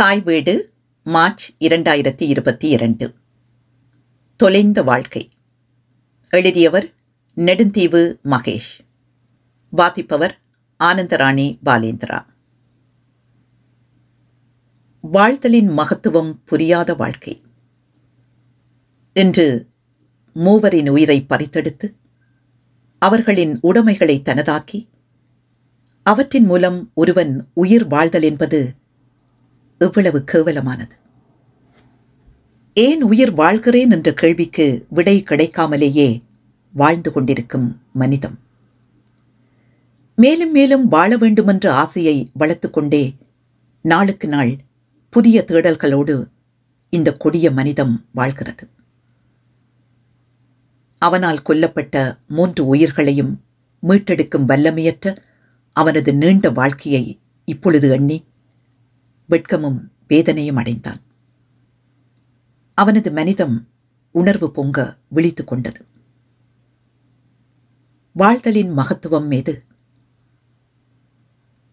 தாய் வீடு மார்ச் இரண்டாயிரத்தி இருபத்தி இரண்டு தொலைந்த வாழ்க்கை எழுதியவர் நெடுந்தீவு மகேஷ் வாசிப்பவர் ஆனந்தராணி பாலேந்திரா வாழ்தலின் மகத்துவம் புரியாத வாழ்க்கை இன்று மூவரின் உயிரை பறித்தெடுத்து அவர்களின் உடைமைகளை தனதாக்கி அவற்றின் மூலம் ஒருவன் உயிர் வாழ்தல் என்பது எவ்வளவு கேவலமானது ஏன் உயிர் வாழ்கிறேன் என்ற கேள்விக்கு விடை கிடைக்காமலேயே வாழ்ந்து கொண்டிருக்கும் மனிதம் மேலும் மேலும் வாழ வேண்டுமென்ற ஆசையை வளர்த்து கொண்டே நாளுக்கு நாள் புதிய தேடல்களோடு இந்த கொடிய மனிதம் வாழ்கிறது அவனால் கொல்லப்பட்ட மூன்று உயிர்களையும் மீட்டெடுக்கும் வல்லமையற்ற அவனது நீண்ட வாழ்க்கையை இப்பொழுது எண்ணி வெட்கமும் வேதனையும் அடைந்தான் அவனது மனிதம் உணர்வு பொங்க விழித்து கொண்டது வாழ்தலின் மகத்துவம் மீது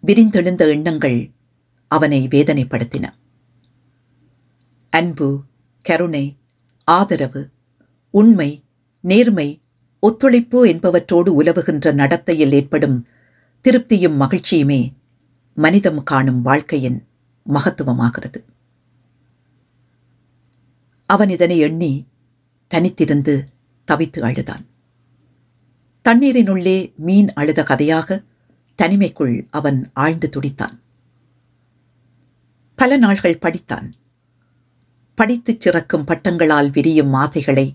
விரிந்தெழுந்த எண்ணங்கள் அவனை வேதனைப்படுத்தின அன்பு கருணை ஆதரவு உண்மை நேர்மை ஒத்துழைப்பு என்பவற்றோடு உலவுகின்ற நடத்தையில் ஏற்படும் திருப்தியும் மகிழ்ச்சியுமே மனிதம் காணும் வாழ்க்கையின் மகத்துவமாகிறது அவன் இதனை எண்ணி தனித்திருந்து தவித்து அழுதான் தண்ணீரினுள்ளே மீன் அழுத கதையாக தனிமைக்குள் அவன் ஆழ்ந்து துடித்தான் பல நாள்கள் படித்தான் படித்துச் சிறக்கும் பட்டங்களால் விரியும் ஆசைகளை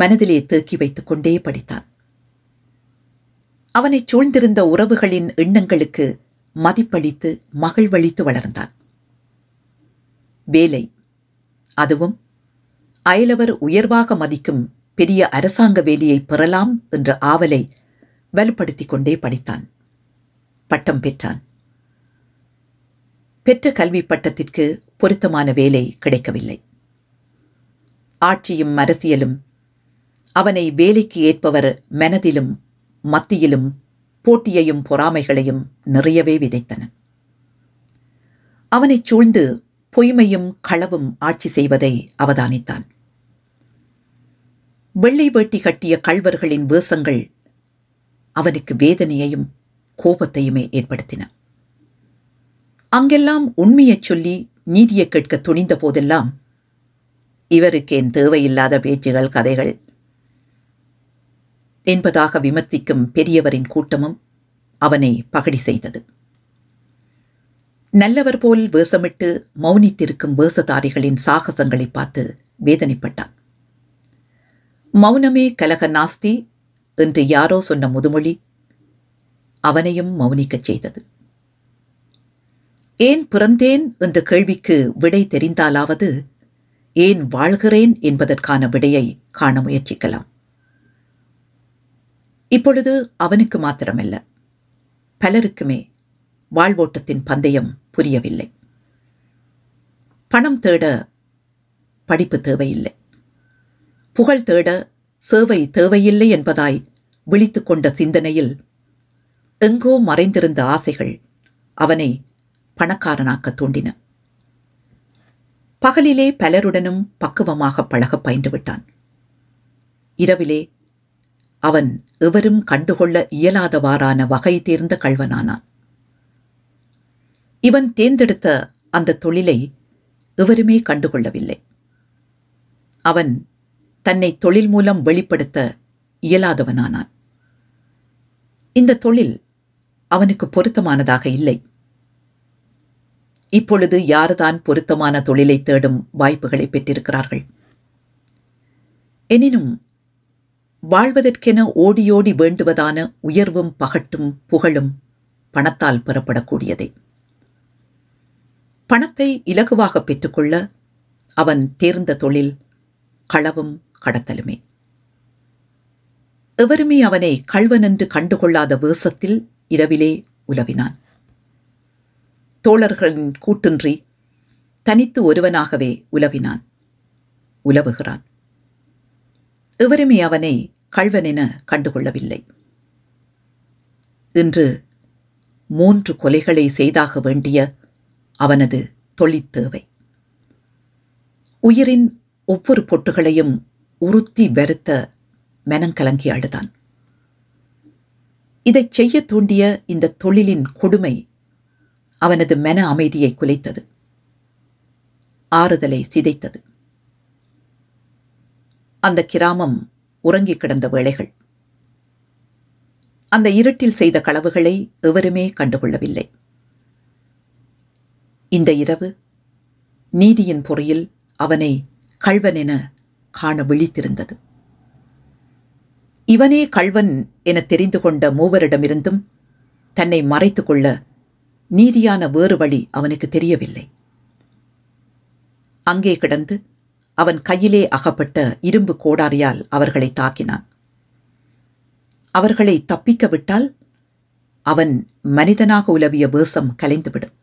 மனதிலே தேக்கி வைத்துக் கொண்டே படித்தான் அவனைச் சூழ்ந்திருந்த உறவுகளின் எண்ணங்களுக்கு மதிப்பளித்து மகிழ்வழித்து வளர்ந்தான் வேலை அதுவும் அயலவர் உயர்வாக மதிக்கும் பெரிய அரசாங்க வேலையை பெறலாம் என்ற ஆவலை வலுப்படுத்திக் கொண்டே படித்தான் பட்டம் பெற்றான் பெற்ற கல்வி பட்டத்திற்கு பொருத்தமான வேலை கிடைக்கவில்லை ஆட்சியும் அரசியலும் அவனை வேலைக்கு ஏற்பவர் மனதிலும் மத்தியிலும் போட்டியையும் பொறாமைகளையும் நிறையவே விதைத்தன அவனைச் சூழ்ந்து பொய்மையும் களவும் ஆட்சி செய்வதை அவதானித்தான் வெள்ளை வேட்டி கட்டிய கள்வர்களின் வேஷங்கள் அவனுக்கு வேதனையையும் கோபத்தையுமே ஏற்படுத்தின அங்கெல்லாம் உண்மையைச் சொல்லி நீதியை கேட்க துணிந்த போதெல்லாம் இவருக்கு என் தேவையில்லாத பேச்சுகள் கதைகள் என்பதாக விமர்த்திக்கும் பெரியவரின் கூட்டமும் அவனை பகடி செய்தது நல்லவர் போல் வேஷமிட்டு மௌனித்திருக்கும் வேஷதாரிகளின் சாகசங்களை பார்த்து வேதனைப்பட்டான் மௌனமே கலக நாஸ்தி என்று யாரோ சொன்ன முதுமொழி அவனையும் மௌனிக்கச் செய்தது ஏன் பிறந்தேன் என்ற கேள்விக்கு விடை தெரிந்தாலாவது ஏன் வாழ்கிறேன் என்பதற்கான விடையை காண முயற்சிக்கலாம் இப்பொழுது அவனுக்கு மாத்திரமல்ல பலருக்குமே வாழ்வோட்டத்தின் பந்தயம் புரியவில்லை பணம் தேட படிப்பு தேவையில்லை புகழ் தேட சேவை தேவையில்லை என்பதாய் விழித்து கொண்ட சிந்தனையில் எங்கோ மறைந்திருந்த ஆசைகள் அவனை பணக்காரனாக்க தூண்டின பகலிலே பலருடனும் பக்குவமாக பழக பயின்று விட்டான் இரவிலே அவன் எவரும் கண்டுகொள்ள இயலாதவாறான வகை தேர்ந்த கள்வனானான் இவன் தேர்ந்தெடுத்த அந்த தொழிலை எவருமே கண்டுகொள்ளவில்லை அவன் தன்னை தொழில் மூலம் வெளிப்படுத்த இயலாதவனானான் இந்த தொழில் அவனுக்கு பொருத்தமானதாக இல்லை இப்பொழுது யார்தான் பொருத்தமான தொழிலை தேடும் வாய்ப்புகளை பெற்றிருக்கிறார்கள் எனினும் வாழ்வதற்கென ஓடியோடி வேண்டுவதான உயர்வும் பகட்டும் புகழும் பணத்தால் பெறப்படக்கூடியதே பணத்தை இலகுவாக பெற்றுக்கொள்ள அவன் தேர்ந்த தொழில் களவும் கடத்தலுமே எவருமே அவனை என்று கண்டுகொள்ளாத வேசத்தில் இரவிலே உலவினான் தோழர்களின் கூட்டின்றி தனித்து ஒருவனாகவே உலவினான் உலவுகிறான் எவருமே அவனை என கண்டுகொள்ளவில்லை இன்று மூன்று கொலைகளை செய்தாக வேண்டிய அவனது தேவை உயிரின் ஒவ்வொரு பொட்டுகளையும் உறுத்தி வருத்த மனங்கலங்கி அழுதான் இதை செய்ய தூண்டிய இந்த தொழிலின் கொடுமை அவனது மன அமைதியை குலைத்தது ஆறுதலை சிதைத்தது அந்த கிராமம் உறங்கிக் கிடந்த வேளைகள் அந்த இருட்டில் செய்த களவுகளை எவருமே கண்டுகொள்ளவில்லை இந்த இரவு நீதியின் பொறியில் அவனை கள்வன் என காண விழித்திருந்தது இவனே கள்வன் என தெரிந்து கொண்ட மூவரிடமிருந்தும் தன்னை மறைத்து கொள்ள நீதியான வேறு வழி அவனுக்கு தெரியவில்லை அங்கே கிடந்து அவன் கையிலே அகப்பட்ட இரும்பு கோடாரியால் அவர்களை தாக்கினான் அவர்களை தப்பிக்க விட்டால் அவன் மனிதனாக உலவிய வேஷம் கலைந்துவிடும்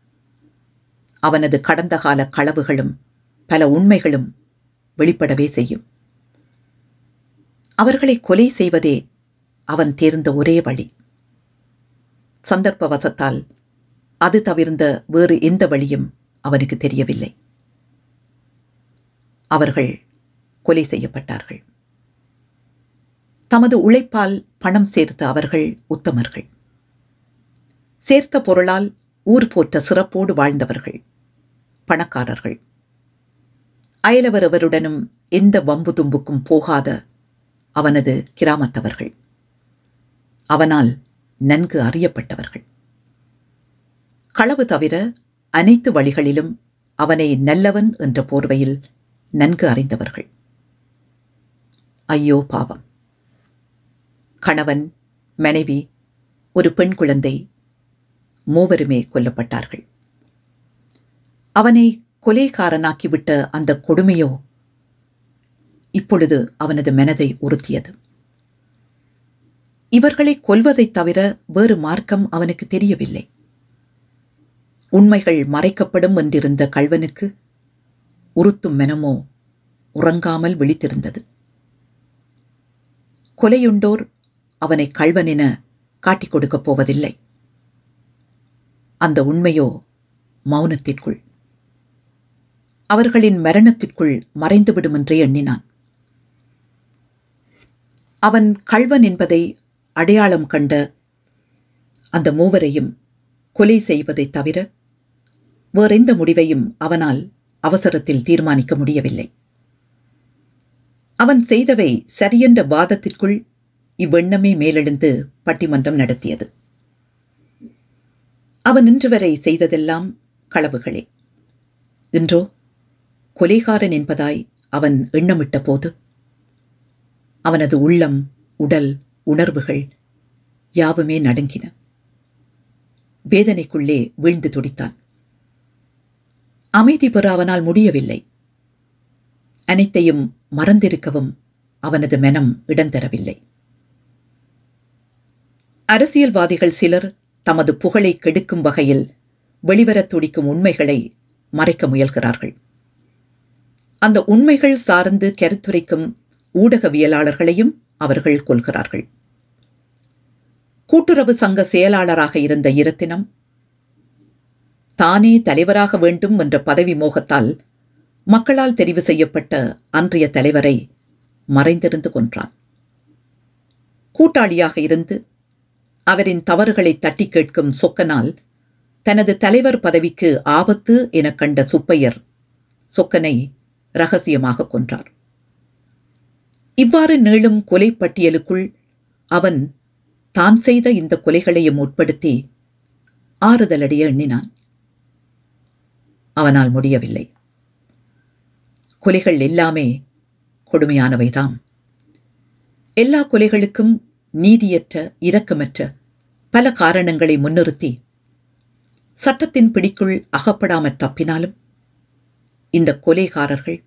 அவனது கடந்த கால களவுகளும் பல உண்மைகளும் வெளிப்படவே செய்யும் அவர்களை கொலை செய்வதே அவன் தேர்ந்த ஒரே வழி சந்தர்ப்பவசத்தால் அது தவிர்ந்த வேறு எந்த வழியும் அவனுக்கு தெரியவில்லை அவர்கள் கொலை செய்யப்பட்டார்கள் தமது உழைப்பால் பணம் சேர்த்த அவர்கள் உத்தமர்கள் சேர்த்த பொருளால் ஊர் போற்ற சிறப்போடு வாழ்ந்தவர்கள் பணக்காரர்கள் அயலவரவருடனும் எந்த வம்பு தும்புக்கும் போகாத அவனது கிராமத்தவர்கள் அவனால் நன்கு அறியப்பட்டவர்கள் களவு தவிர அனைத்து வழிகளிலும் அவனை நல்லவன் என்ற போர்வையில் நன்கு அறிந்தவர்கள் ஐயோ பாவம் கணவன் மனைவி ஒரு பெண் குழந்தை மூவருமே கொல்லப்பட்டார்கள் அவனை கொலைகாரனாக்கிவிட்ட அந்த கொடுமையோ இப்பொழுது அவனது மனதை உறுத்தியது இவர்களை கொல்வதைத் தவிர வேறு மார்க்கம் அவனுக்கு தெரியவில்லை உண்மைகள் மறைக்கப்படும் என்றிருந்த கல்வனுக்கு உறுத்தும் மெனமோ உறங்காமல் விழித்திருந்தது கொலையுண்டோர் அவனை கல்வனென காட்டிக் கொடுக்கப் போவதில்லை அந்த உண்மையோ மௌனத்திற்குள் அவர்களின் மரணத்திற்குள் மறைந்துவிடும் என்றே எண்ணினான் அவன் கள்வன் என்பதை அடையாளம் கண்ட அந்த மூவரையும் கொலை செய்வதை தவிர வேறெந்த முடிவையும் அவனால் அவசரத்தில் தீர்மானிக்க முடியவில்லை அவன் செய்தவை சரியென்ற வாதத்திற்குள் இவ்வெண்ணமே மேலெழுந்து பட்டிமன்றம் நடத்தியது அவன் இன்று வரை செய்ததெல்லாம் களவுகளே இன்றோ கொலைகாரன் என்பதாய் அவன் எண்ணமிட்ட போது அவனது உள்ளம் உடல் உணர்வுகள் யாவுமே நடுங்கின வேதனைக்குள்ளே வீழ்ந்து துடித்தான் அமைதி பெற அவனால் முடியவில்லை அனைத்தையும் மறந்திருக்கவும் அவனது மனம் இடந்தரவில்லை அரசியல்வாதிகள் சிலர் தமது புகழை கெடுக்கும் வகையில் வெளிவரத் துடிக்கும் உண்மைகளை மறைக்க முயல்கிறார்கள் அந்த உண்மைகள் சார்ந்து கருத்துரைக்கும் ஊடகவியலாளர்களையும் அவர்கள் கொள்கிறார்கள் கூட்டுறவு சங்க செயலாளராக இருந்த இரத்தினம் தானே தலைவராக வேண்டும் என்ற பதவி மோகத்தால் மக்களால் தெரிவு செய்யப்பட்ட அன்றைய தலைவரை மறைந்திருந்து கொன்றான் கூட்டாளியாக இருந்து அவரின் தவறுகளை தட்டி கேட்கும் சொக்கனால் தனது தலைவர் பதவிக்கு ஆபத்து எனக் கண்ட சுப்பையர் சொக்கனை ரகசியமாக கொன்றார் இவ்வாறு நீளும் கொலை பட்டியலுக்குள் அவன் தான் செய்த இந்த கொலைகளையும் உட்படுத்தி ஆறுதலடைய எண்ணினான் அவனால் முடியவில்லை கொலைகள் எல்லாமே கொடுமையானவைதாம் எல்லா கொலைகளுக்கும் நீதியற்ற இரக்கமற்ற பல காரணங்களை முன்னிறுத்தி சட்டத்தின் பிடிக்குள் அகப்படாமற் தப்பினாலும் இந்த கொலைகாரர்கள்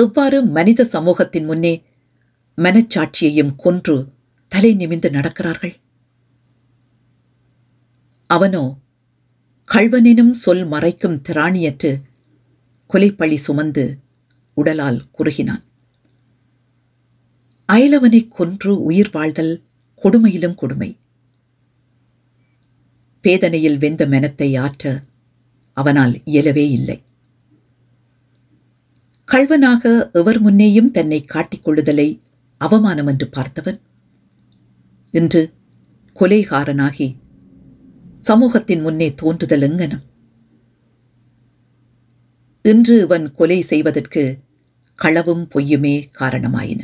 இவ்வாறு மனித சமூகத்தின் முன்னே மனச்சாட்சியையும் கொன்று தலை நிமிந்து நடக்கிறார்கள் அவனோ கள்வனினும் சொல் மறைக்கும் திராணியற்று கொலைப்பழி சுமந்து உடலால் குறுகினான் அயலவனை கொன்று உயிர் வாழ்தல் கொடுமையிலும் கொடுமை வேதனையில் வெந்த மெனத்தை ஆற்ற அவனால் இயலவே இல்லை கழ்வனாக எவர் முன்னேயும் தன்னை காட்டிக்கொள்ளுதலை அவமானம் என்று பார்த்தவன் இன்று கொலைகாரனாகி சமூகத்தின் முன்னே தோன்றுதல் எங்கனம் இன்று இவன் கொலை செய்வதற்கு களவும் பொய்யுமே காரணமாயின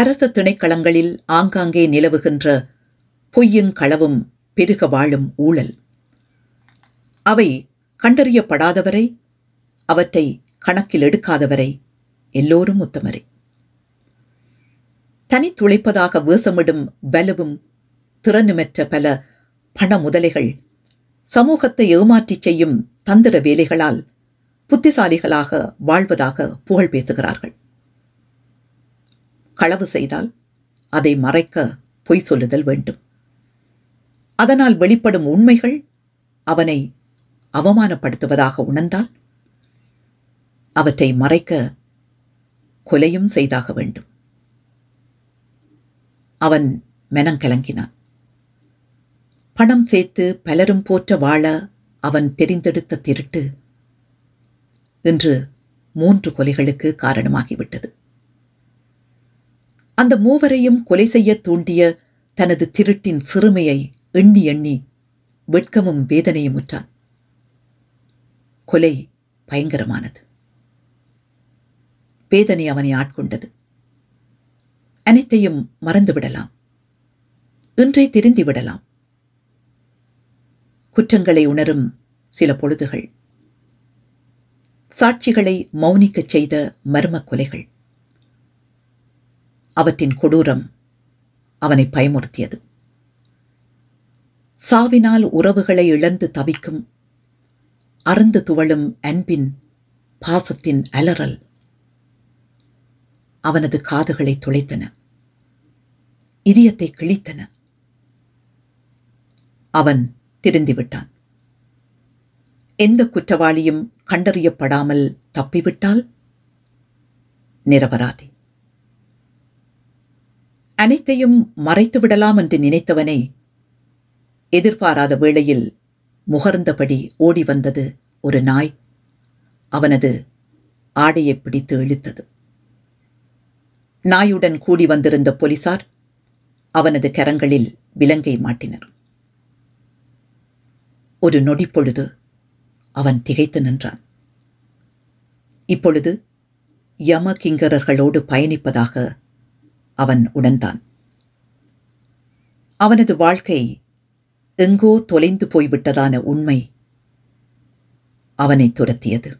அரச திணைக்களங்களில் ஆங்காங்கே நிலவுகின்ற பொய்யும் களவும் பெருக வாழும் ஊழல் அவை கண்டறியப்படாதவரை அவற்றை கணக்கில் எடுக்காதவரை எல்லோரும் உத்தமரே துளைப்பதாக வேசமிடும் வலுவும் திறனுமற்ற பல பண முதலைகள் சமூகத்தை ஏமாற்றிச் செய்யும் தந்திர வேலைகளால் புத்திசாலிகளாக வாழ்வதாக புகழ் பேசுகிறார்கள் களவு செய்தால் அதை மறைக்க பொய் சொல்லுதல் வேண்டும் அதனால் வெளிப்படும் உண்மைகள் அவனை அவமானப்படுத்துவதாக உணர்ந்தால் அவற்றை மறைக்க கொலையும் செய்தாக வேண்டும் அவன் மெனங்கலங்கினான் பணம் சேர்த்து பலரும் போற்ற வாழ அவன் தெரிந்தெடுத்த திருட்டு இன்று மூன்று கொலைகளுக்கு காரணமாகிவிட்டது அந்த மூவரையும் கொலை செய்ய தூண்டிய தனது திருட்டின் சிறுமையை எண்ணி எண்ணி வெட்கமும் வேதனையும் உற்றான் கொலை பயங்கரமானது வேதனை அவனை ஆட்கொண்டது அனைத்தையும் மறந்துவிடலாம் இன்றே திருந்தி விடலாம் குற்றங்களை உணரும் சில பொழுதுகள் சாட்சிகளை மௌனிக்கச் செய்த மர்ம கொலைகள் அவற்றின் கொடூரம் அவனை பயமுறுத்தியது சாவினால் உறவுகளை இழந்து தவிக்கும் அறந்து துவளும் அன்பின் பாசத்தின் அலறல் அவனது காதுகளை துளைத்தன இதயத்தை கிழித்தன அவன் திருந்திவிட்டான் எந்த குற்றவாளியும் கண்டறியப்படாமல் தப்பிவிட்டால் நிரபராதி அனைத்தையும் மறைத்து விடலாம் என்று நினைத்தவனே எதிர்பாராத வேளையில் முகர்ந்தபடி ஓடி வந்தது ஒரு நாய் அவனது ஆடையை பிடித்து இழுத்தது நாயுடன் கூடி வந்திருந்த போலீசார் அவனது கரங்களில் விலங்கை மாட்டினர் ஒரு நொடி பொழுது அவன் திகைத்து நின்றான் இப்பொழுது யம கிங்கரர்களோடு பயணிப்பதாக அவன் உணர்ந்தான் அவனது வாழ்க்கை எங்கோ தொலைந்து போய்விட்டதான உண்மை அவனை துரத்தியது